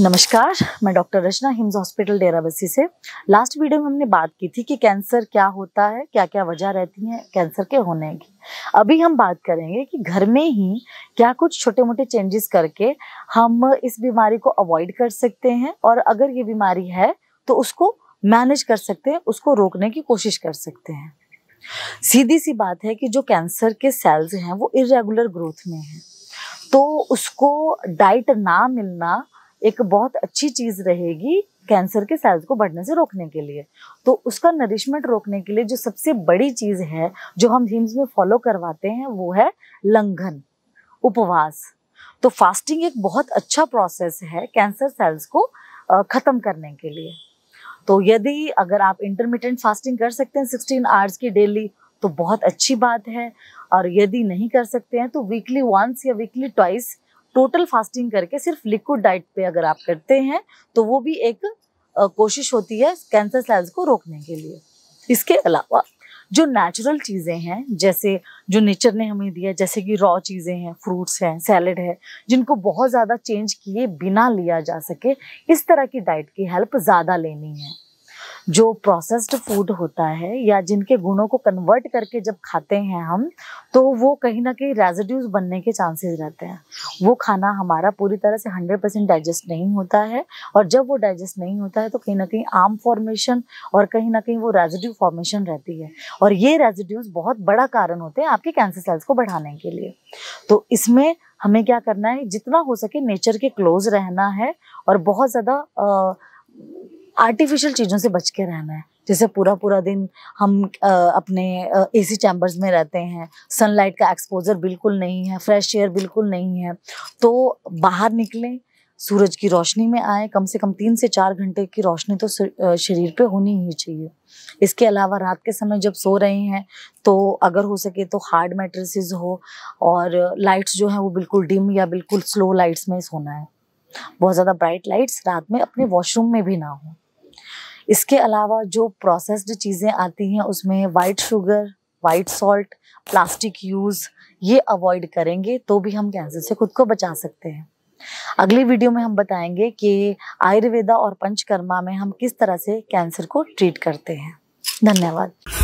नमस्कार मैं doctor Rachna HIMS hospital Derabassi से लास्ट वीडियो में हमने बात की थी कि कैंसर क्या होता है क्या क्या वजह रहती है कैंसर के होने की अभी हम बात करेंगे कि घर में ही क्या कुछ छोटे मोटे चेंजेस करके हम इस बीमारी को अवॉइड कर सकते हैं और अगर ये बीमारी है तो उसको मैनेज कर सकते हैं उसको रोकने की कोशिश कर सकते हैं सीधी सी बात है कि जो कैंसर के सेल्स हैं वो इरेगुलर ग्रोथ में हैं तो उसको डाइट ना मिलना एक बहुत अच्छी चीज रहेगी कैंसर के सेल्स को बढ़ने से रोकने के लिए तो उसका नरिशमेंट रोकने के लिए जो सबसे बड़ी चीज है जो हम हिम्स में फॉलो करवाते हैं वो है लंघन उपवास तो फास्टिंग एक बहुत अच्छा प्रोसेस है कैंसर सेल्स को ख़त्म करने के लिए तो यदि अगर आप इंटरमीडियंट फास्टिंग कर सकते हैं सिक्सटीन आवर्स की डेली तो बहुत अच्छी बात है और यदि नहीं कर सकते हैं तो वीकली वंस या वीकली ट्वाइस टोटल फास्टिंग करके सिर्फ लिक्विड डाइट पे अगर आप करते हैं तो वो भी एक कोशिश होती है कैंसर सेल्स को रोकने के लिए इसके अलावा जो नेचुरल चीज़ें हैं जैसे जो नेचर ने हमें दिया जैसे कि रॉ चीज़ें हैं फ्रूट्स हैं सैलड है जिनको बहुत ज़्यादा चेंज किए बिना लिया जा सके इस तरह की डाइट की हेल्प ज़्यादा लेनी है जो प्रोसेस्ड फूड होता है या जिनके गुणों को कन्वर्ट करके जब खाते हैं हम तो वो कहीं ना कहीं रेजिड्यूज बनने के चांसेस रहते हैं वो खाना हमारा पूरी तरह से हंड्रेड परसेंट डाइजेस्ट नहीं होता है और जब वो डाइजेस्ट नहीं होता है तो कहीं ना कहीं आम फॉर्मेशन और कहीं ना कहीं वो रेजिड्यू फॉर्मेशन रहती है और ये रेजिड्यूज बहुत बड़ा कारण होते हैं आपके कैंसर सेल्स को बढ़ाने के लिए तो इसमें हमें क्या करना है जितना हो सके नेचर के क्लोज रहना है और बहुत ज़्यादा आर्टिफिशियल चीज़ों से बच के रहना है जैसे पूरा पूरा दिन हम आ, अपने सी चैम्बर्स में रहते हैं सनलाइट का एक्सपोजर बिल्कुल नहीं है फ्रेश एयर बिल्कुल नहीं है तो बाहर निकलें सूरज की रोशनी में आए कम से कम तीन से चार घंटे की रोशनी तो शरीर पे होनी ही चाहिए इसके अलावा रात के समय जब सो रहे हैं तो अगर हो सके तो हार्ड मेट्रेसेस हो और लाइट्स जो है वो बिल्कुल डिम या बिल्कुल स्लो लाइट्स में सोना है बहुत ज़्यादा ब्राइट लाइट्स रात में अपने वॉशरूम में भी ना हो इसके अलावा जो प्रोसेस्ड चीज़ें आती हैं उसमें white sugar white salt plastic use ये अवॉइड करेंगे तो भी हम कैंसर से खुद को बचा सकते हैं अगली वीडियो में हम बताएंगे कि आयुर्वेदा और पंचकर्मा में हम किस तरह से कैंसर को ट्रीट करते हैं धन्यवाद